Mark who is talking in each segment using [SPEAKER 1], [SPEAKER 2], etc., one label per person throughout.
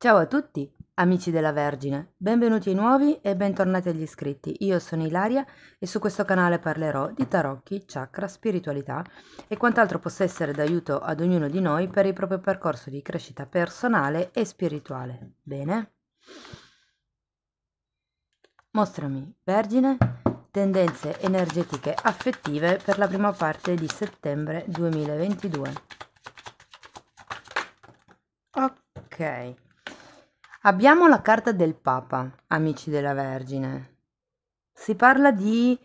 [SPEAKER 1] Ciao a tutti, amici della Vergine, benvenuti ai nuovi e bentornati agli iscritti. Io sono Ilaria e su questo canale parlerò di tarocchi, chakra, spiritualità e quant'altro possa essere d'aiuto ad ognuno di noi per il proprio percorso di crescita personale e spirituale. Bene? Mostrami, Vergine, tendenze energetiche affettive per la prima parte di settembre 2022. Ok. Abbiamo la carta del Papa, amici della Vergine. Si parla di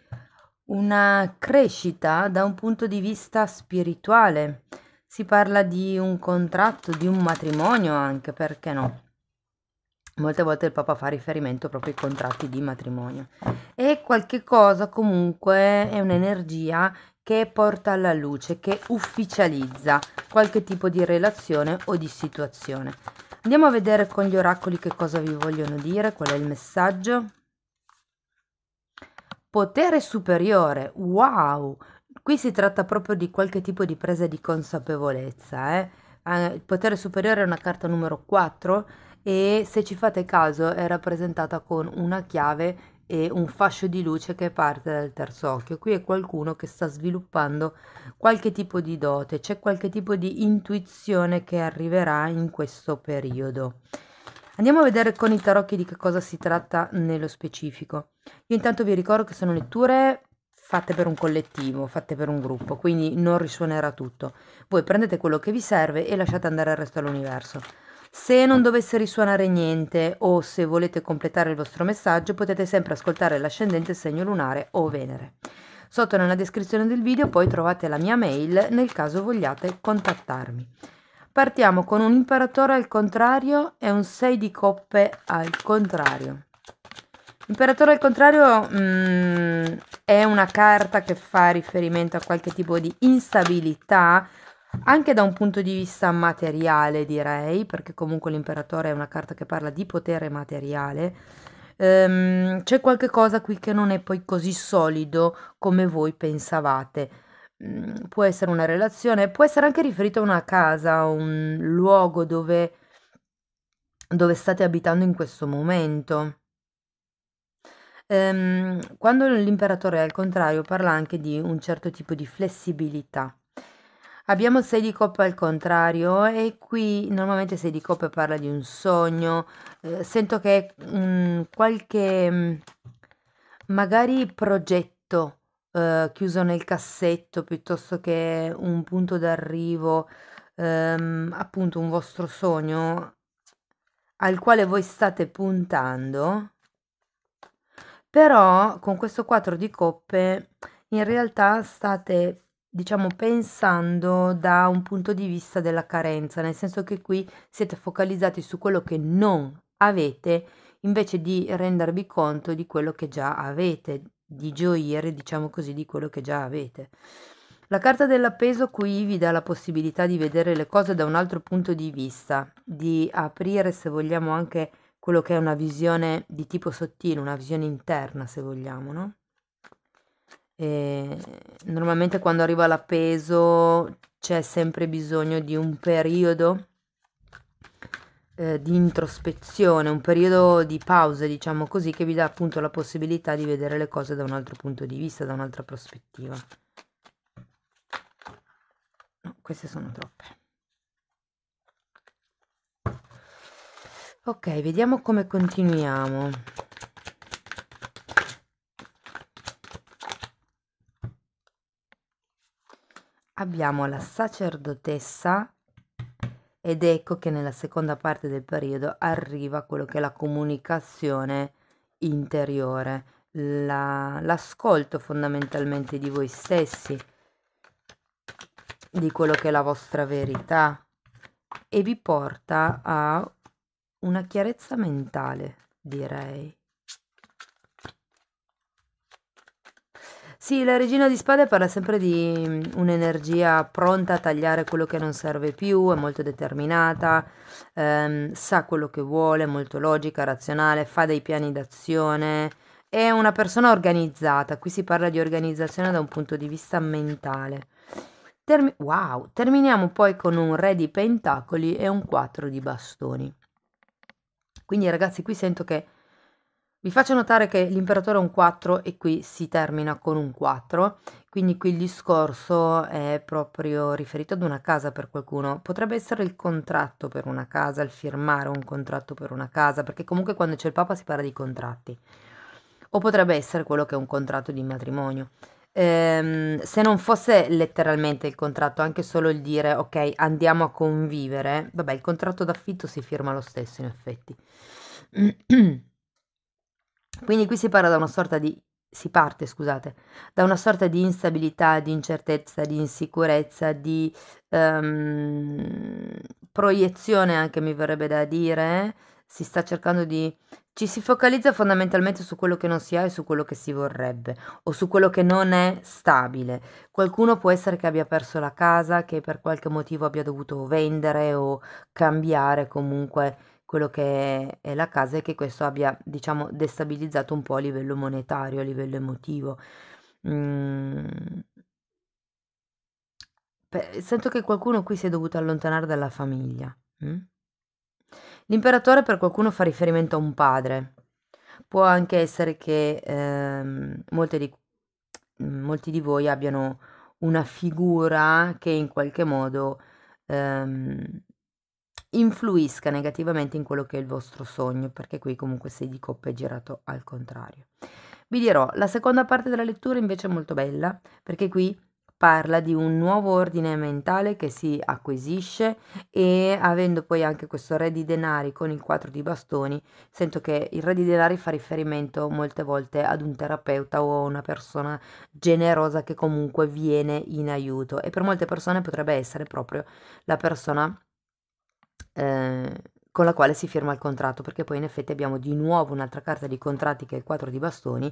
[SPEAKER 1] una crescita da un punto di vista spirituale, si parla di un contratto, di un matrimonio anche, perché no? Molte volte il Papa fa riferimento proprio ai contratti di matrimonio. E qualche cosa comunque è un'energia che porta alla luce, che ufficializza qualche tipo di relazione o di situazione. Andiamo a vedere con gli oracoli che cosa vi vogliono dire, qual è il messaggio. Potere superiore, wow! Qui si tratta proprio di qualche tipo di presa di consapevolezza. Eh? Ah, il potere superiore è una carta numero 4 e se ci fate caso è rappresentata con una chiave e un fascio di luce che parte dal terzo occhio. Qui è qualcuno che sta sviluppando qualche tipo di dote, c'è qualche tipo di intuizione che arriverà in questo periodo. Andiamo a vedere con i tarocchi di che cosa si tratta nello specifico. Io intanto vi ricordo che sono letture fatte per un collettivo, fatte per un gruppo, quindi non risuonerà tutto. Voi prendete quello che vi serve e lasciate andare il resto all'universo. Se non dovesse risuonare niente o se volete completare il vostro messaggio potete sempre ascoltare l'ascendente segno lunare o Venere. Sotto nella descrizione del video poi trovate la mia mail nel caso vogliate contattarmi. Partiamo con un imperatore al contrario e un 6 di coppe al contrario. Imperatore al contrario mm, è una carta che fa riferimento a qualche tipo di instabilità, anche da un punto di vista materiale direi, perché comunque l'imperatore è una carta che parla di potere materiale, ehm, c'è qualche cosa qui che non è poi così solido come voi pensavate. Mm, può essere una relazione, può essere anche riferito a una casa, a un luogo dove, dove state abitando in questo momento ehm, quando l'imperatore al contrario parla anche di un certo tipo di flessibilità. Abbiamo 6 di coppe al contrario e qui normalmente 6 di coppe parla di un sogno. Eh, sento che mh, mm, qualche mm, magari progetto eh, chiuso nel cassetto piuttosto che un punto d'arrivo, ehm, appunto un vostro sogno al quale voi state puntando. Però con questo 4 di coppe in realtà state Diciamo pensando da un punto di vista della carenza, nel senso che qui siete focalizzati su quello che non avete invece di rendervi conto di quello che già avete, di gioire, diciamo così, di quello che già avete. La carta dell'appeso qui vi dà la possibilità di vedere le cose da un altro punto di vista, di aprire, se vogliamo, anche quello che è una visione di tipo sottile, una visione interna, se vogliamo, no? E normalmente quando arriva l'appeso c'è sempre bisogno di un periodo eh, di introspezione, un periodo di pausa, diciamo così, che vi dà appunto la possibilità di vedere le cose da un altro punto di vista, da un'altra prospettiva. No, queste sono troppe. Ok, vediamo come continuiamo. abbiamo la sacerdotessa ed ecco che nella seconda parte del periodo arriva quello che è la comunicazione interiore, la, l'ascolto fondamentalmente di voi stessi, di quello che è la vostra verità e vi porta a una chiarezza mentale, direi. Sì, la regina di spade parla sempre di un'energia pronta a tagliare quello che non serve più, è molto determinata, ehm, sa quello che vuole, è molto logica, razionale, fa dei piani d'azione, è una persona organizzata, qui si parla di organizzazione da un punto di vista mentale. Termi- wow, terminiamo poi con un re di pentacoli e un 4 di bastoni. Quindi ragazzi, qui sento che vi faccio notare che l'imperatore è un 4 e qui si termina con un 4, quindi qui il discorso è proprio riferito ad una casa per qualcuno. Potrebbe essere il contratto per una casa, il firmare un contratto per una casa, perché comunque quando c'è il Papa si parla di contratti. O potrebbe essere quello che è un contratto di matrimonio. Ehm, se non fosse letteralmente il contratto, anche solo il dire ok andiamo a convivere, vabbè il contratto d'affitto si firma lo stesso in effetti. Quindi qui si, da di, si parte, scusate, da una sorta di instabilità, di incertezza, di insicurezza, di um, proiezione anche mi verrebbe da dire, si sta cercando di ci si focalizza fondamentalmente su quello che non si ha e su quello che si vorrebbe o su quello che non è stabile. Qualcuno può essere che abbia perso la casa, che per qualche motivo abbia dovuto vendere o cambiare comunque quello che è la casa e che questo abbia, diciamo, destabilizzato un po' a livello monetario, a livello emotivo. Mm. sento che qualcuno qui si è dovuto allontanare dalla famiglia. Mm? L'imperatore per qualcuno fa riferimento a un padre. Può anche essere che ehm, di, molti di voi abbiano una figura che in qualche modo ehm, influisca negativamente in quello che è il vostro sogno, perché qui comunque sei di coppe è girato al contrario. Vi dirò, la seconda parte della lettura invece è molto bella, perché qui parla di un nuovo ordine mentale che si acquisisce e avendo poi anche questo re di denari con il 4 di bastoni, sento che il re di denari fa riferimento molte volte ad un terapeuta o a una persona generosa che comunque viene in aiuto e per molte persone potrebbe essere proprio la persona Ehm, con la quale si firma il contratto, perché poi in effetti abbiamo di nuovo un'altra carta di contratti che è il 4 di bastoni,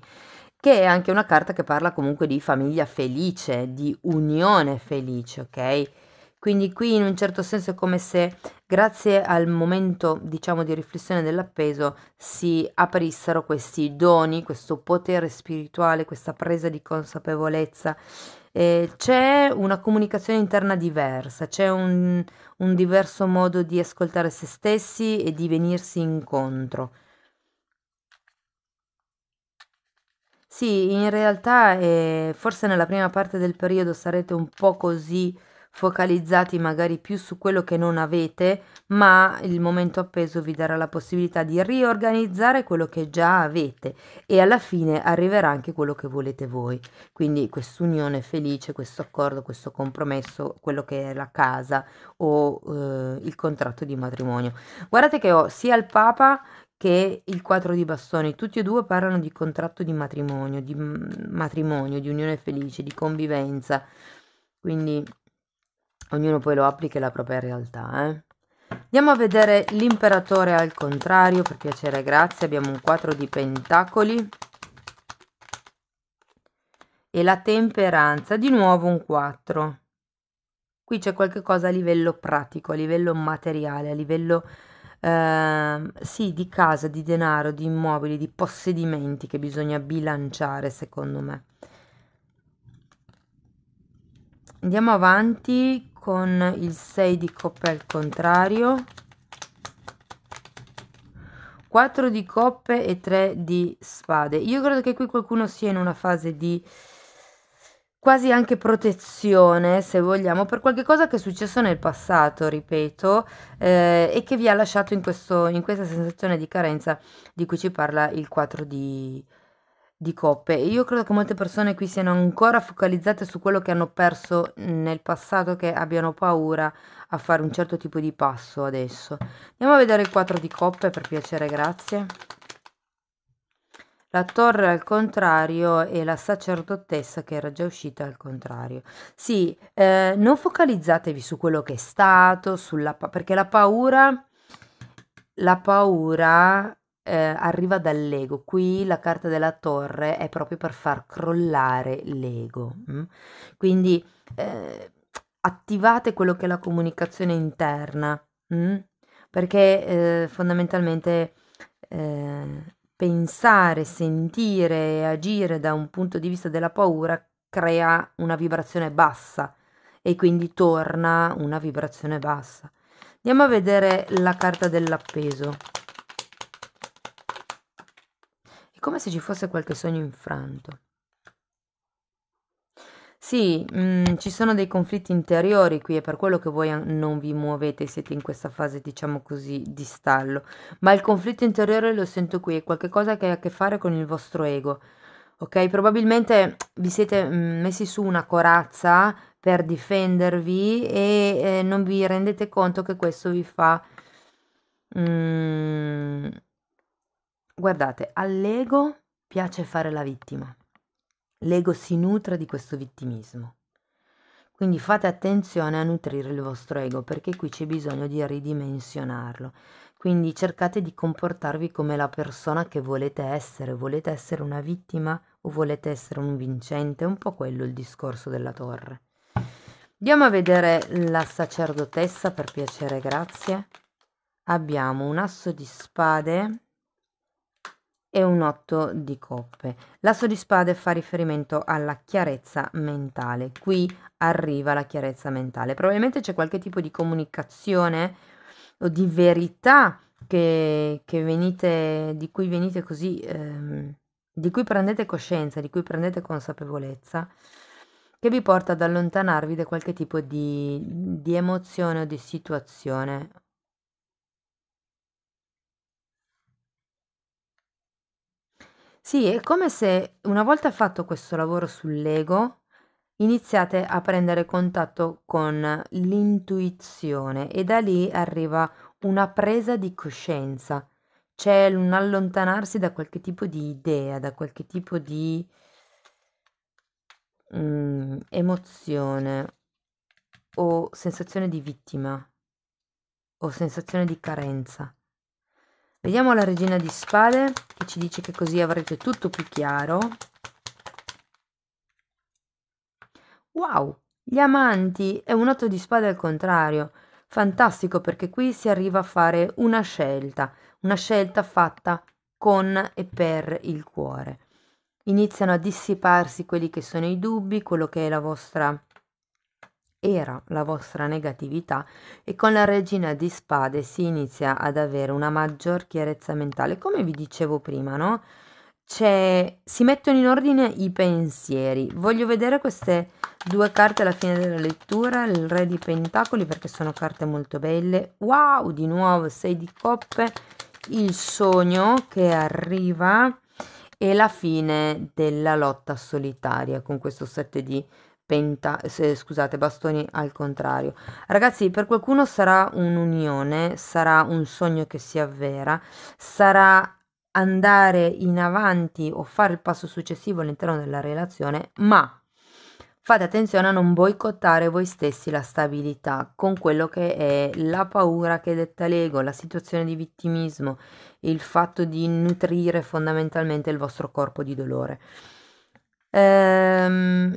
[SPEAKER 1] che è anche una carta che parla comunque di famiglia felice, di unione felice, ok? Quindi qui in un certo senso è come se grazie al momento diciamo di riflessione dell'appeso si aprissero questi doni, questo potere spirituale, questa presa di consapevolezza eh, c'è una comunicazione interna diversa, c'è un, un diverso modo di ascoltare se stessi e di venirsi incontro. Sì, in realtà eh, forse nella prima parte del periodo sarete un po' così focalizzati magari più su quello che non avete, ma il momento appeso vi darà la possibilità di riorganizzare quello che già avete e alla fine arriverà anche quello che volete voi. Quindi quest'unione felice, questo accordo, questo compromesso, quello che è la casa o eh, il contratto di matrimonio. Guardate che ho sia il Papa che il 4 di bastoni, tutti e due parlano di contratto di matrimonio, di mm, matrimonio, di unione felice, di convivenza. Quindi Ognuno poi lo applica la propria realtà, eh. Andiamo a vedere l'imperatore al contrario, per piacere, grazie. Abbiamo un 4 di pentacoli. E la temperanza, di nuovo un 4. Qui c'è qualcosa a livello pratico, a livello materiale, a livello eh, sì, di casa, di denaro, di immobili, di possedimenti che bisogna bilanciare, secondo me. Andiamo avanti con il 6 di coppe al contrario 4 di coppe e 3 di spade io credo che qui qualcuno sia in una fase di quasi anche protezione, se vogliamo, per qualche cosa che è successo nel passato, ripeto, eh, e che vi ha lasciato in, questo, in, questa sensazione di carenza di cui ci parla il 4 di, di coppe. Io credo che molte persone qui siano ancora focalizzate su quello che hanno perso nel passato, che abbiano paura a fare un certo tipo di passo adesso. Andiamo a vedere il 4 di coppe per piacere, grazie. La torre al contrario e la sacerdotessa che era già uscita al contrario. Sì, eh, non focalizzatevi su quello che è stato, sulla perché la paura, la paura eh, arriva dall'ego. Qui la carta della torre è proprio per far crollare l'ego. Mm? Quindi eh, attivate quello che è la comunicazione interna, mm? perché eh, fondamentalmente eh, pensare, sentire e agire da un punto di vista della paura crea una vibrazione bassa e quindi torna una vibrazione bassa. Andiamo a vedere la carta dell'appeso come se ci fosse qualche sogno infranto. Sì, mh, mm, ci sono dei conflitti interiori qui, è per quello che voi non vi muovete, siete in questa fase, diciamo così, di stallo. Ma il conflitto interiore lo sento qui, è qualcosa che ha a che fare con il vostro ego. Ok, probabilmente vi siete mm, messi su una corazza per difendervi e eh, non vi rendete conto che questo vi fa... Mh, mm, Guardate, all'ego piace fare la vittima. L'ego si nutre di questo vittimismo. Quindi fate attenzione a nutrire il vostro ego perché qui c'è bisogno di ridimensionarlo. Quindi cercate di comportarvi come la persona che volete essere. Volete essere una vittima o volete essere un vincente? È un po' quello il discorso della torre. Andiamo a vedere la sacerdotessa per piacere, grazie. Abbiamo un asso di spade e un 8 di coppe. L'asso di spade fa riferimento alla chiarezza mentale. Qui arriva la chiarezza mentale. Probabilmente c'è qualche tipo di comunicazione o di verità che, che venite, di cui venite così, ehm, di cui prendete coscienza, di cui prendete consapevolezza, che vi porta ad allontanarvi da qualche tipo di, di emozione o di situazione Sì, è come se una volta fatto questo lavoro sull'ego, iniziate a prendere contatto con l'intuizione e da lì arriva una presa di coscienza, c'è un allontanarsi da qualche tipo di idea, da qualche tipo di mm, emozione o sensazione di vittima o sensazione di carenza. Vediamo la regina di spade che ci dice che così avrete tutto più chiaro. Wow, gli amanti è un otto di spade al contrario. Fantastico perché qui si arriva a fare una scelta, una scelta fatta con e per il cuore. Iniziano a dissiparsi quelli che sono i dubbi, quello che è la vostra era la vostra negatività e con la regina di spade si inizia ad avere una maggior chiarezza mentale. Come vi dicevo prima, no? C'è, si mettono in ordine i pensieri. Voglio vedere queste due carte alla fine della lettura, il re di pentacoli perché sono carte molto belle. Wow, di nuovo sei di coppe, il sogno che arriva e la fine della lotta solitaria con questo sette di penta, se, scusate, bastoni al contrario. Ragazzi, per qualcuno sarà un'unione, sarà un sogno che si avvera, sarà andare in avanti o fare il passo successivo all'interno della relazione, ma fate attenzione a non boicottare voi stessi la stabilità con quello che è la paura che detta l'ego, la situazione di vittimismo, il fatto di nutrire fondamentalmente il vostro corpo di dolore. Ehm,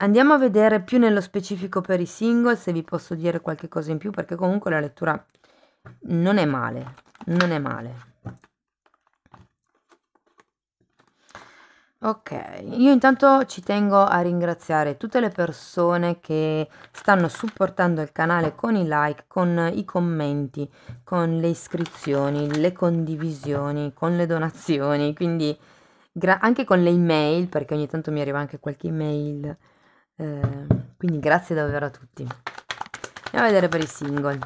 [SPEAKER 1] Andiamo a vedere più nello specifico per i single se vi posso dire qualche cosa in più perché comunque la lettura non è male, non è male. Ok, io intanto ci tengo a ringraziare tutte le persone che stanno supportando il canale con i like, con i commenti, con le iscrizioni, le condivisioni, con le donazioni, quindi anche con le email perché ogni tanto mi arriva anche qualche email eh, quindi grazie davvero a tutti. Andiamo a vedere per i single.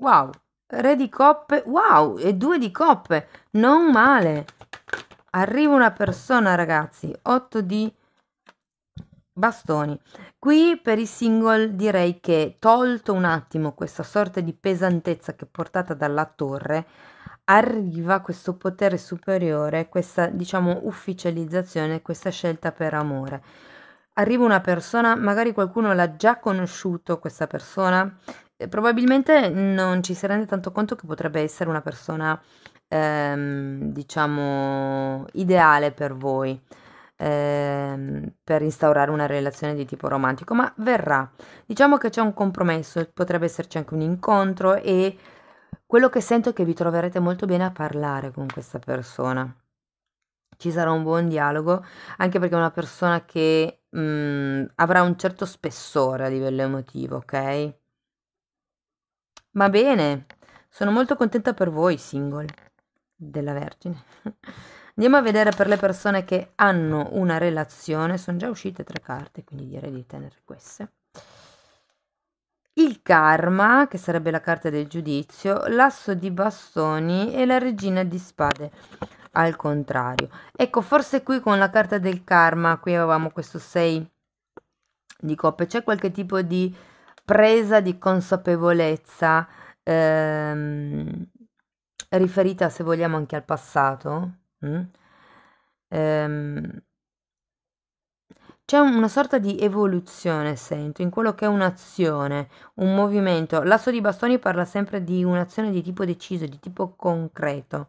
[SPEAKER 1] Wow, re di coppe. Wow, e due di coppe. Non male. Arriva una persona, ragazzi. 8 di bastoni. Qui per i single direi che tolto un attimo questa sorta di pesantezza che è portata dalla torre, arriva questo potere superiore, questa diciamo ufficializzazione, questa scelta per amore. Arriva una persona, magari qualcuno l'ha già conosciuto questa persona, probabilmente non ci si rende tanto conto che potrebbe essere una persona ehm, diciamo ideale per voi ehm, per instaurare una relazione di tipo romantico ma verrà diciamo che c'è un compromesso potrebbe esserci anche un incontro e quello che sento è che vi troverete molto bene a parlare con questa persona. Ci sarà un buon dialogo, anche perché è una persona che mh, mm, avrà un certo spessore a livello emotivo, ok? Va bene, sono molto contenta per voi, single della Vergine. Andiamo a vedere per le persone che hanno una relazione, sono già uscite tre carte, quindi direi di tenere queste. Il karma, che sarebbe la carta del giudizio, l'asso di bastoni e la regina di spade al contrario. Ecco, forse qui con la carta del karma, qui avevamo questo 6 di coppe, c'è qualche tipo di presa di consapevolezza ehm, riferita, se vogliamo, anche al passato. Mm? Ehm, c'è una sorta di evoluzione, sento, in quello che è un'azione, un movimento. L'asso di bastoni parla sempre di un'azione di tipo deciso, di tipo concreto.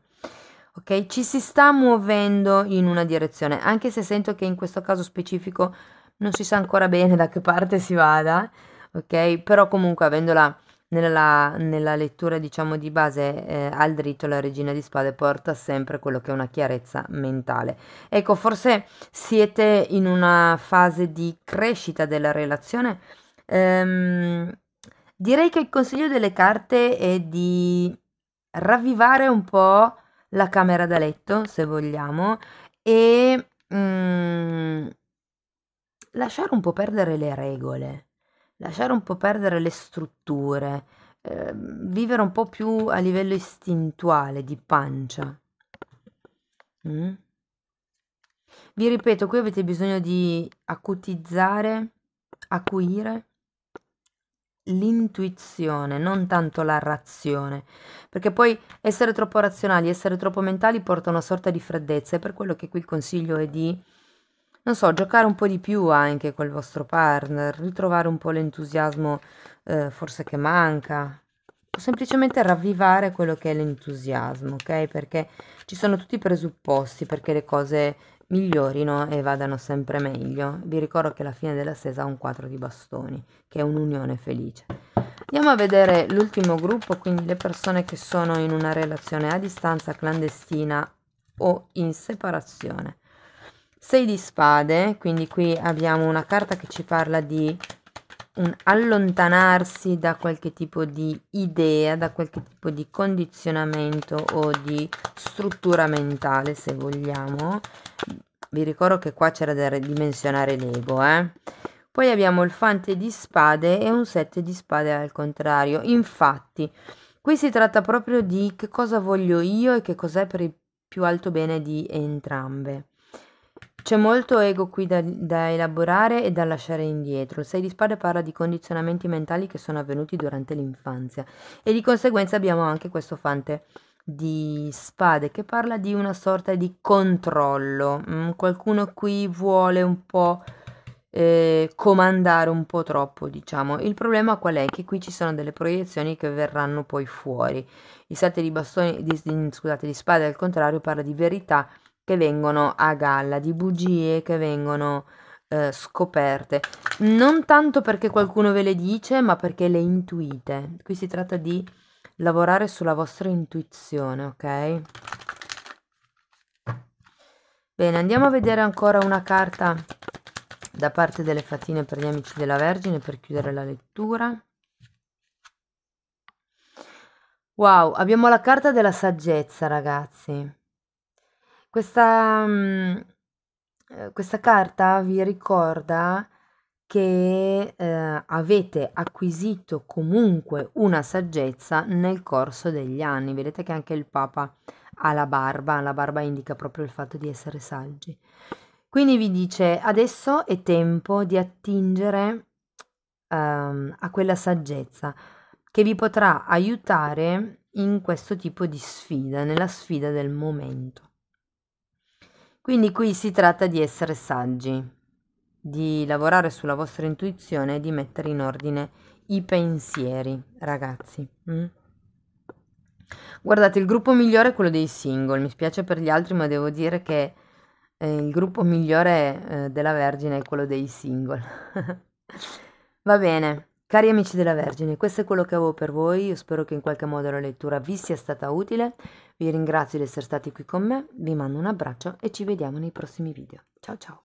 [SPEAKER 1] Ok? Ci si sta muovendo in una direzione, anche se sento che in questo caso specifico non si sa ancora bene da che parte si vada, ok? Però comunque avendola nella, nella lettura diciamo di base eh, al dritto la regina di spade porta sempre quello che è una chiarezza mentale. Ecco, forse siete in una fase di crescita della relazione. Ehm, direi che il consiglio delle carte è di ravvivare un po' la camera da letto, se vogliamo, e mm, lasciare un po' perdere le regole lasciare un po' perdere le strutture, eh, vivere un po' più a livello istintuale, di pancia. Mm? Vi ripeto, qui avete bisogno di acutizzare, acuire l'intuizione, non tanto la razione, perché poi essere troppo razionali, essere troppo mentali porta a una sorta di freddezza, è per quello che qui il consiglio è di non so, giocare un po' di più anche col vostro partner, ritrovare un po' l'entusiasmo eh, forse che manca, o semplicemente ravvivare quello che è l'entusiasmo, ok? Perché ci sono tutti i presupposti perché le cose migliorino e vadano sempre meglio. Vi ricordo che la fine della stesa ho un 4 di bastoni, che è un'unione felice. Andiamo a vedere l'ultimo gruppo, quindi le persone che sono in una relazione a distanza clandestina o in separazione. 6 di spade, quindi qui abbiamo una carta che ci parla di un allontanarsi da qualche tipo di idea, da qualche tipo di condizionamento o di struttura mentale, se vogliamo. Vi ricordo che qua c'era da ridimensionare l'ego, eh? Poi abbiamo il fante di spade e un sette di spade al contrario. Infatti, qui si tratta proprio di che cosa voglio io e che cos'è per il più alto bene di entrambe. C'è molto ego qui da, da, elaborare e da lasciare indietro. Il 6 di spade parla di condizionamenti mentali che sono avvenuti durante l'infanzia e di conseguenza abbiamo anche questo fante di spade che parla di una sorta di controllo. Mm, qualcuno qui vuole un po' eh, comandare un po' troppo, diciamo. Il problema qual è? Che qui ci sono delle proiezioni che verranno poi fuori. Il 7 di bastoni, di, scusate, di spade al contrario parla di verità che vengono a galla, di bugie che vengono eh, scoperte. Non tanto perché qualcuno ve le dice, ma perché le intuite. Qui si tratta di lavorare sulla vostra intuizione, ok? Bene, andiamo a vedere ancora una carta da parte delle fatine per gli amici della Vergine per chiudere la lettura. Wow, abbiamo la carta della saggezza, ragazzi. Questa, mm, eh, questa carta vi ricorda che, ehm, avete acquisito comunque una saggezza nel corso degli anni. Vedete che anche il Papa ha la barba, la barba indica proprio il fatto di essere saggi. Quindi vi dice: adesso è tempo di attingere, ehm, a quella saggezza che vi potrà aiutare in questo tipo di sfida, nella sfida del momento. Quindi qui si tratta di essere saggi, di lavorare sulla vostra intuizione e di mettere in ordine i pensieri, ragazzi. Mm? Guardate, il gruppo migliore è quello dei single, mi spiace per gli altri, ma devo dire che eh, il gruppo migliore eh, della Vergine è quello dei single. Va bene, Cari amici della Vergine, questo è quello che avevo per voi, io spero che in qualche modo la lettura vi sia stata utile, vi ringrazio di essere stati qui con me, vi mando un abbraccio e ci vediamo nei prossimi video. Ciao ciao!